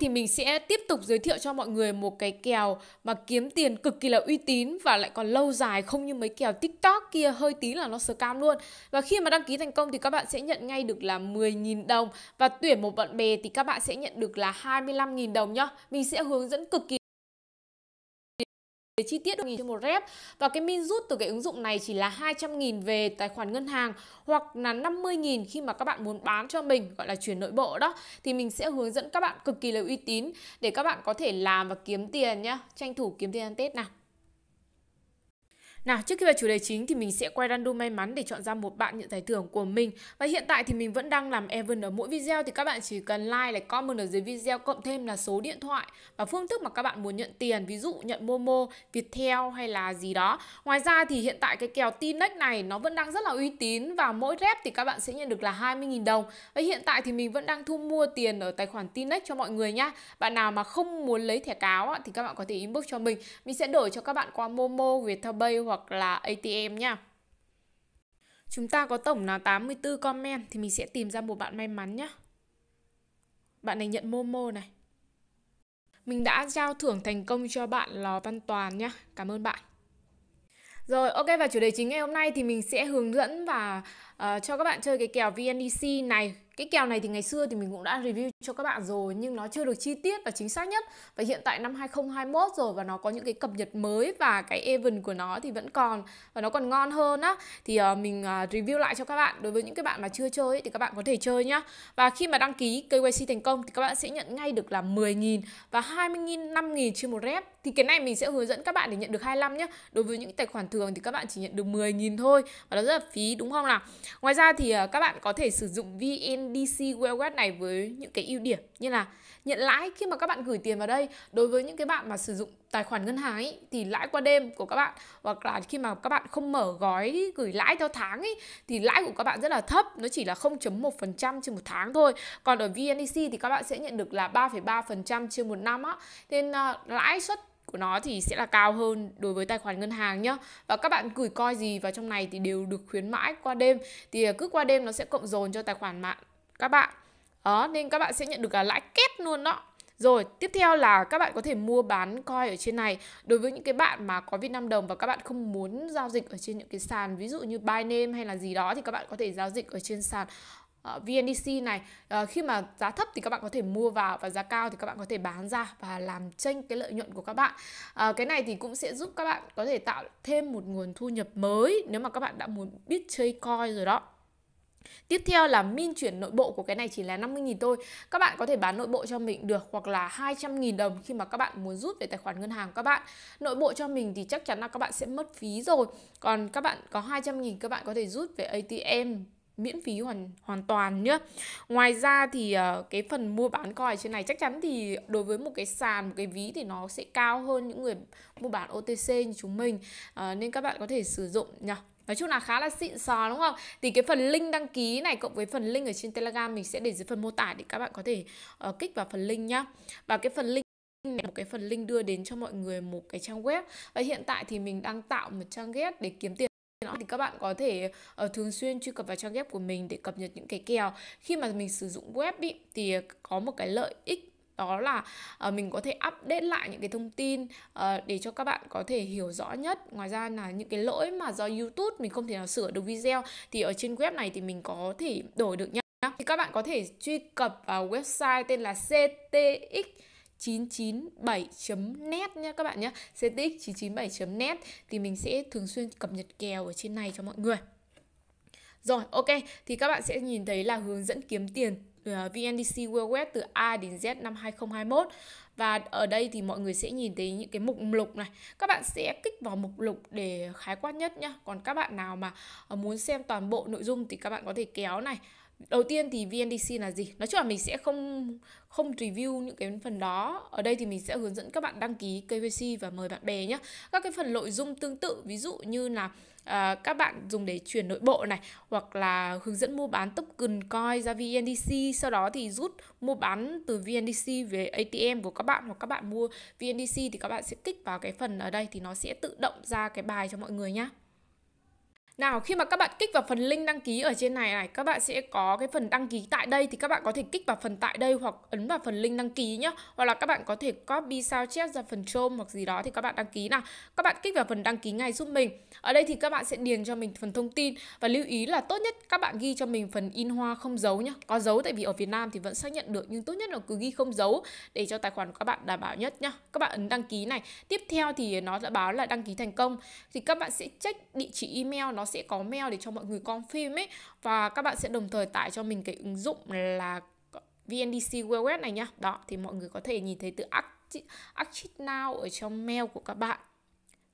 thì mình sẽ tiếp tục giới thiệu cho mọi người một cái kèo mà kiếm tiền cực kỳ là uy tín và lại còn lâu dài không như mấy kèo tiktok kia hơi tí là nó scam luôn và khi mà đăng ký thành công thì các bạn sẽ nhận ngay được là 10.000 đồng và tuyển một bạn bè thì các bạn sẽ nhận được là 25.000 đồng nhá mình sẽ hướng dẫn cực kỳ về chi tiết 1.000 trên một rep và cái min rút từ cái ứng dụng này chỉ là 200.000 về tài khoản ngân hàng hoặc là 50.000 khi mà các bạn muốn bán cho mình gọi là chuyển nội bộ đó thì mình sẽ hướng dẫn các bạn cực kỳ là uy tín để các bạn có thể làm và kiếm tiền nhá tranh thủ kiếm tiền ăn Tết nào nào, trước khi vào chủ đề chính thì mình sẽ quay random may mắn để chọn ra một bạn nhận giải thưởng của mình. Và hiện tại thì mình vẫn đang làm event ở mỗi video thì các bạn chỉ cần like, lại comment ở dưới video cộng thêm là số điện thoại và phương thức mà các bạn muốn nhận tiền, ví dụ nhận Momo, Viettel hay là gì đó. Ngoài ra thì hiện tại cái kèo Tinex này nó vẫn đang rất là uy tín và mỗi rep thì các bạn sẽ nhận được là 20.000 đồng. Và hiện tại thì mình vẫn đang thu mua tiền ở tài khoản Tinex cho mọi người nhá. Bạn nào mà không muốn lấy thẻ cáo thì các bạn có thể inbox cho mình. Mình sẽ đổi cho các bạn qua Momo, Viettel Viettelpay hoặc hoặc là ATM nha. Chúng ta có tổng là 84 comment thì mình sẽ tìm ra một bạn may mắn nhé. Bạn này nhận Momo này. Mình đã trao thưởng thành công cho bạn Lò Văn Toàn nhé. Cảm ơn bạn. Rồi, ok và chủ đề chính ngày hôm nay thì mình sẽ hướng dẫn và uh, cho các bạn chơi cái kèo VNDC này cái kèo này thì ngày xưa thì mình cũng đã review cho các bạn rồi nhưng nó chưa được chi tiết và chính xác nhất. Và hiện tại năm 2021 rồi và nó có những cái cập nhật mới và cái event của nó thì vẫn còn và nó còn ngon hơn á. Thì uh, mình uh, review lại cho các bạn. Đối với những cái bạn mà chưa chơi ấy, thì các bạn có thể chơi nhá. Và khi mà đăng ký KYC thành công thì các bạn sẽ nhận ngay được là 10.000 và 20.000, 5.000 trên một rep. Thì cái này mình sẽ hướng dẫn các bạn để nhận được 25 nhá Đối với những tài khoản thường thì các bạn chỉ nhận được 10.000 thôi và nó rất là phí đúng không nào? Ngoài ra thì uh, các bạn có thể sử dụng VN DC Wellweb này với những cái ưu điểm như là nhận lãi khi mà các bạn gửi tiền vào đây đối với những cái bạn mà sử dụng tài khoản ngân hàng ấy, thì lãi qua đêm của các bạn hoặc là khi mà các bạn không mở gói gửi lãi theo tháng ấy, thì lãi của các bạn rất là thấp nó chỉ là 0.1% trên một tháng thôi còn ở VNDC e thì các bạn sẽ nhận được là 3,3% trên một năm á nên uh, lãi suất của nó thì sẽ là cao hơn đối với tài khoản ngân hàng nhá và các bạn gửi coi gì vào trong này thì đều được khuyến mãi qua đêm thì ờ, cứ qua đêm nó sẽ cộng dồn cho tài khoản bạn các bạn đó nên các bạn sẽ nhận được là lãi kép luôn đó rồi, tiếp theo là các bạn có thể mua bán coin ở trên này. Đối với những cái bạn mà có Việt Nam đồng và các bạn không muốn giao dịch ở trên những cái sàn ví dụ như Binance hay là gì đó thì các bạn có thể giao dịch ở trên sàn ờ, VNDC này. Ờ, khi mà giá thấp thì các bạn có thể mua vào và giá cao thì các bạn có thể bán ra và làm tranh cái lợi nhuận của các bạn. Ờ, cái này thì cũng sẽ giúp các bạn có thể tạo thêm một nguồn thu nhập mới nếu mà các bạn đã muốn biết chơi coin rồi đó. Tiếp theo là min chuyển nội bộ của cái này chỉ là 50.000 thôi. Các bạn có thể bán nội bộ cho mình được hoặc là 200.000 đồng khi mà các bạn muốn rút về tài khoản ngân hàng các bạn. Nội bộ cho mình thì chắc chắn là các bạn sẽ mất phí rồi. Còn các bạn có 200.000 các bạn có thể rút về ATM miễn phí hoàn hoàn toàn nhá. Ngoài ra thì uh, cái phần mua bán coi trên này chắc chắn thì đối với một cái sàn một cái ví thì nó sẽ cao hơn những người mua bán OTC như chúng mình uh, nên các bạn có thể sử dụng nhá nói chung là khá là xịn sò đúng không thì cái phần link đăng ký này cộng với phần link ở trên telegram mình sẽ để dưới phần mô tả để các bạn có thể uh, kích vào phần link nhá và cái phần link này, một cái phần link đưa đến cho mọi người một cái trang web và hiện tại thì mình đang tạo một trang web để kiếm tiền thì các bạn có thể uh, thường xuyên truy cập vào trang web của mình để cập nhật những cái kèo khi mà mình sử dụng web ý, thì có một cái lợi ích đó là uh, mình có thể update lại những cái thông tin uh, để cho các bạn có thể hiểu rõ nhất ngoài ra là những cái lỗi mà do YouTube mình không thể nào sửa được video thì ở trên web này thì mình có thể đổi được nhá thì các bạn có thể truy cập vào website tên là CTX 997.net nhé các bạn nhé CTX 997.net thì mình sẽ thường xuyên cập nhật kèo ở trên này cho mọi người rồi ok thì các bạn sẽ nhìn thấy là hướng dẫn kiếm tiền Ờ, VNDC World từ A đến Z năm 2021 và ở đây thì mọi người sẽ nhìn thấy những cái mục lục này các bạn sẽ kích vào mục lục để khái quát nhất nhá còn các bạn nào mà ờ, muốn xem toàn bộ nội dung thì các bạn có thể kéo này đầu tiên thì VNDC là gì nói chung là mình sẽ không không review những cái phần đó ở đây thì mình sẽ hướng dẫn các bạn đăng ký KYC và mời bạn bè nhé các cái phần nội dung tương tự ví dụ như là uh, các bạn dùng để chuyển nội bộ này hoặc là hướng dẫn mua bán token coin ra VNDC sau đó thì rút mua bán từ VNDC về ATM của các bạn hoặc các bạn mua VNDC thì các bạn sẽ kích vào cái phần ở đây thì nó sẽ tự động ra cái bài cho mọi người nhé nào khi mà các bạn kích vào phần link đăng ký ở trên này này, các bạn sẽ có cái phần đăng ký tại đây thì các bạn có thể kích vào phần tại đây hoặc ấn vào phần link đăng ký nhá. Hoặc là các bạn có thể copy sao chép ra phần Chrome hoặc gì đó thì các bạn đăng ký nào. Các bạn kích vào phần đăng ký ngay giúp mình. Ở đây thì các bạn sẽ điền cho mình phần thông tin và lưu ý là tốt nhất các bạn ghi cho mình phần in hoa không dấu nhá. Có dấu tại vì ở Việt Nam thì vẫn xác nhận được nhưng tốt nhất là cứ ghi không dấu để cho tài khoản của các bạn đảm bảo nhất nhá. Các bạn ấn đăng ký này. Tiếp theo thì nó sẽ báo là đăng ký thành công thì các bạn sẽ check địa chỉ email nó sẽ có mail để cho mọi người confirm ấy và các bạn sẽ đồng thời tải cho mình cái ứng dụng là VNDC Wellweb này nhá. Đó thì mọi người có thể nhìn thấy từ Active Now ở trong mail của các bạn.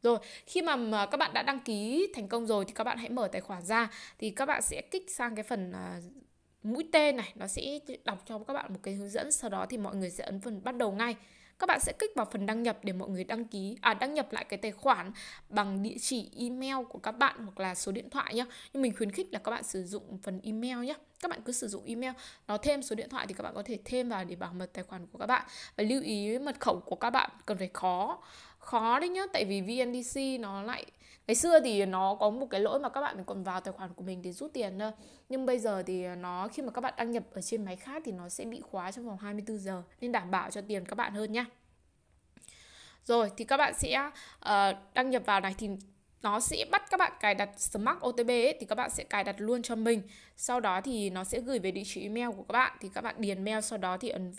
Rồi, khi mà các bạn đã đăng ký thành công rồi thì các bạn hãy mở tài khoản ra thì các bạn sẽ kích sang cái phần à, mũi tên này, nó sẽ đọc cho các bạn một cái hướng dẫn, sau đó thì mọi người sẽ ấn phần bắt đầu ngay các bạn sẽ kích vào phần đăng nhập để mọi người đăng ký à đăng nhập lại cái tài khoản bằng địa chỉ email của các bạn hoặc là số điện thoại nhá nhưng mình khuyến khích là các bạn sử dụng phần email nhé các bạn cứ sử dụng email nó thêm số điện thoại thì các bạn có thể thêm vào để bảo mật tài khoản của các bạn và lưu ý mật khẩu của các bạn cần phải khó khó đấy nhá tại vì VNDC nó lại ngày xưa thì nó có một cái lỗi mà các bạn còn vào tài khoản của mình để rút tiền thôi nhưng bây giờ thì nó khi mà các bạn đăng nhập ở trên máy khác thì nó sẽ bị khóa trong vòng 24 giờ nên đảm bảo cho tiền các bạn hơn nhá rồi thì các bạn sẽ uh, đăng nhập vào này thì nó sẽ bắt các bạn cài đặt Smart OTP ấy, thì các bạn sẽ cài đặt luôn cho mình. Sau đó thì nó sẽ gửi về địa chỉ email của các bạn thì các bạn điền mail sau đó thì ấn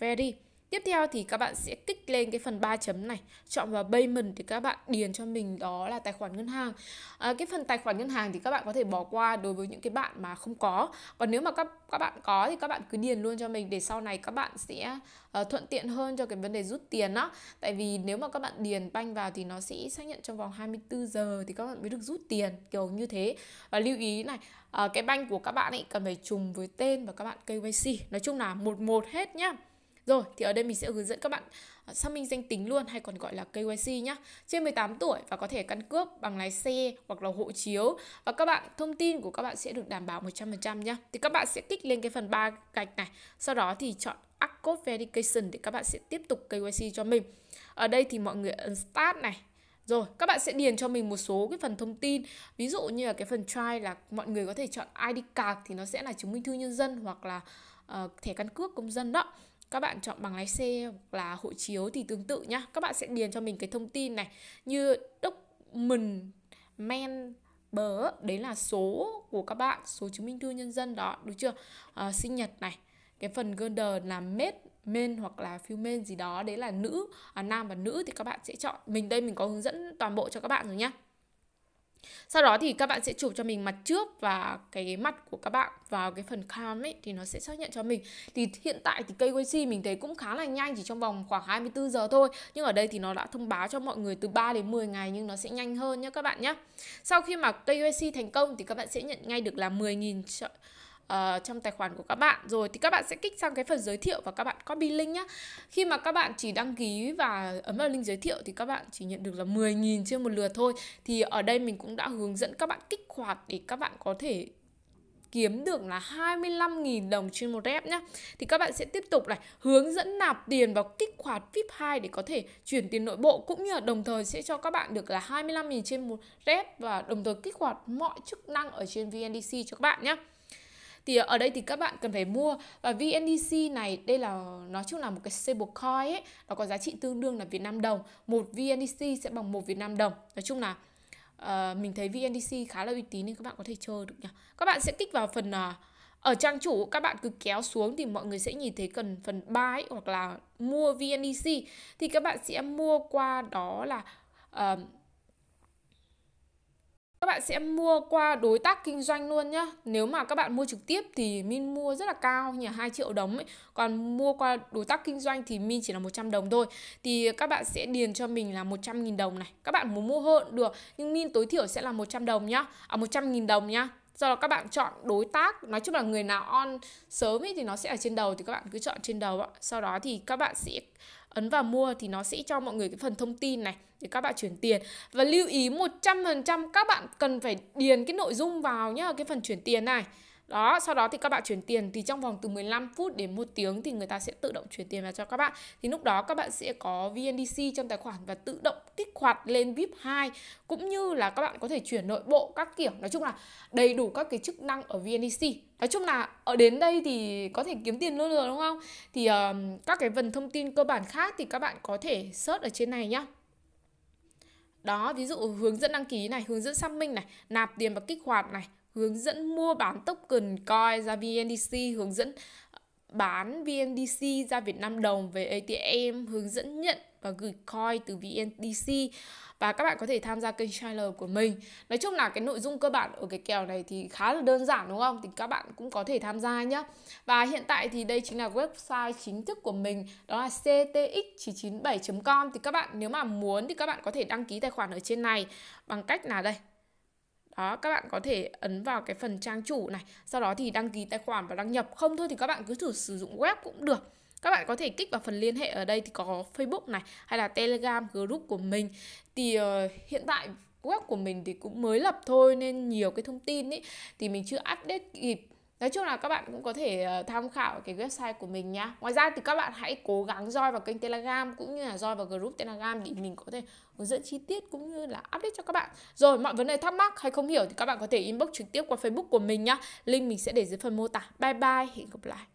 verify Tiếp theo thì các bạn sẽ kích lên cái phần 3 chấm này, chọn vào payment thì các bạn điền cho mình đó là tài khoản ngân hàng. À, cái phần tài khoản ngân hàng thì các bạn có thể bỏ qua đối với những cái bạn mà không có. Còn nếu mà các các bạn có thì các bạn cứ điền luôn cho mình để sau này các bạn sẽ uh, thuận tiện hơn cho cái vấn đề rút tiền đó. Tại vì nếu mà các bạn điền banh vào thì nó sẽ xác nhận trong vòng 24 giờ thì các bạn mới được rút tiền kiểu như thế. Và lưu ý này, uh, cái banh của các bạn ấy cần phải trùng với tên và các bạn KYC. Nói chung là một một hết nhá. Rồi thì ở đây mình sẽ hướng dẫn các bạn ờ, xác minh danh tính luôn hay còn gọi là KYC nhá. Trên 18 tuổi và có thể căn cước bằng lái xe hoặc là hộ chiếu và các bạn thông tin của các bạn sẽ được đảm bảo 100% nhá. Thì các bạn sẽ kích lên cái phần ba gạch này, sau đó thì chọn Active Verification để các bạn sẽ tiếp tục KYC cho mình. Ở đây thì mọi người ấn Start này, rồi, các bạn sẽ điền cho mình một số cái phần thông tin. Ví dụ như là cái phần try là mọi người có thể chọn ID card thì nó sẽ là chứng minh thư nhân dân hoặc là uh, thẻ căn cước công dân đó các bạn chọn bằng lái xe hoặc là hộ chiếu thì tương tự nhá các bạn sẽ điền cho mình cái thông tin này như document men bớ đấy là số của các bạn số chứng minh thư nhân dân đó đúng chưa à, sinh nhật này cái phần gender là mate men hoặc là female gì đó đấy là nữ à, nam và nữ thì các bạn sẽ chọn mình đây mình có hướng dẫn toàn bộ cho các bạn rồi nhá sau đó thì các bạn sẽ chụp cho mình mặt trước và cái mặt của các bạn vào cái phần cam ấy thì nó sẽ xác nhận cho mình thì hiện tại thì KYC mình thấy cũng khá là nhanh chỉ trong vòng khoảng 24 giờ thôi nhưng ở đây thì nó đã thông báo cho mọi người từ 3 đến 10 ngày nhưng nó sẽ nhanh hơn nhé các bạn nhé sau khi mà KYC thành công thì các bạn sẽ nhận ngay được là 10.000 uh, trong tài khoản của các bạn rồi thì các bạn sẽ kích sang cái phần giới thiệu và các bạn copy link nhá. Khi mà các bạn chỉ đăng ký và ấn vào link giới thiệu thì các bạn chỉ nhận được là 10.000 trên một lượt thôi. Thì ở đây mình cũng đã hướng dẫn các bạn kích hoạt để các bạn có thể kiếm được là 25.000 đồng trên một rep nhá. Thì các bạn sẽ tiếp tục này hướng dẫn nạp tiền vào kích hoạt VIP 2 để có thể chuyển tiền nội bộ cũng như là đồng thời sẽ cho các bạn được là 25.000 trên một rep và đồng thời kích hoạt mọi chức năng ở trên VNDC cho các bạn nhé thì ở đây thì các bạn cần phải mua và VNDC này đây là nói chung là một cái stablecoin ấy nó có giá trị tương đương là Việt Nam đồng một VNDC sẽ bằng một Việt Nam đồng nói chung là uh, mình thấy VNDC khá là uy tín nên các bạn có thể chơi được nhỉ các bạn sẽ kích vào phần uh, ở trang chủ các bạn cứ kéo xuống thì mọi người sẽ nhìn thấy cần phần buy hoặc là mua VNDC thì các bạn sẽ mua qua đó là uh, các bạn sẽ mua qua đối tác kinh doanh luôn nhá nếu mà các bạn mua trực tiếp thì min mua rất là cao như là 2 triệu đồng ấy còn mua qua đối tác kinh doanh thì min chỉ là 100 đồng thôi thì các bạn sẽ điền cho mình là 100.000 đồng này các bạn muốn mua hơn được nhưng min tối thiểu sẽ là 100 đồng nhá à 100.000 đồng nhá do đó các bạn chọn đối tác nói chung là người nào on sớm ấy thì nó sẽ ở trên đầu thì các bạn cứ chọn trên đầu ạ sau đó thì các bạn sẽ ấn vào mua thì nó sẽ cho mọi người cái phần thông tin này để các bạn chuyển tiền và lưu ý 100% các bạn cần phải điền cái nội dung vào nhá cái phần chuyển tiền này đó, sau đó thì các bạn chuyển tiền thì trong vòng từ 15 phút đến 1 tiếng thì người ta sẽ tự động chuyển tiền vào cho các bạn. Thì lúc đó các bạn sẽ có VNDC trong tài khoản và tự động kích hoạt lên VIP 2 cũng như là các bạn có thể chuyển nội bộ các kiểu. Nói chung là đầy đủ các cái chức năng ở VNDC. Nói chung là ở đến đây thì có thể kiếm tiền luôn rồi đúng không? Thì um, các cái phần thông tin cơ bản khác thì các bạn có thể search ở trên này nhá đó ví dụ hướng dẫn đăng ký này hướng dẫn xác minh này nạp tiền và kích hoạt này hướng dẫn mua bán token coin ra VNDC, hướng dẫn ờ, bán VNDC ra Việt Nam đồng về ATM, hướng dẫn nhận và gửi coin từ VNDC và các bạn có thể tham gia kênh channel của mình. Nói chung là cái nội dung cơ bản ở cái kèo này thì khá là đơn giản đúng không? Thì các bạn cũng có thể tham gia nhé. Và hiện tại thì đây chính là website chính thức của mình, đó là ctx997.com thì các bạn nếu mà muốn thì các bạn có thể đăng ký tài khoản ở trên này bằng cách là đây, đó các bạn có thể ấn vào cái phần trang chủ này sau đó thì đăng ký tài khoản và đăng nhập không thôi thì các bạn cứ thử sử dụng web cũng được các bạn có thể kích vào phần liên hệ ở đây thì có Facebook này hay là Telegram group của mình thì uh, hiện tại web của mình thì cũng mới lập thôi nên nhiều cái thông tin ấy thì mình chưa update kịp Nói chung là các bạn cũng có thể ờ, tham khảo cái website của mình nhá. Ngoài ra thì các bạn hãy cố gắng join vào kênh Telegram cũng như là join vào group Telegram để mình có thể hướng dẫn chi tiết cũng như là update cho các bạn. Rồi mọi vấn đề thắc mắc hay không hiểu thì các bạn có thể inbox trực tiếp qua Facebook của mình nhá. Link mình sẽ để dưới phần mô tả. Bye bye, hẹn gặp lại.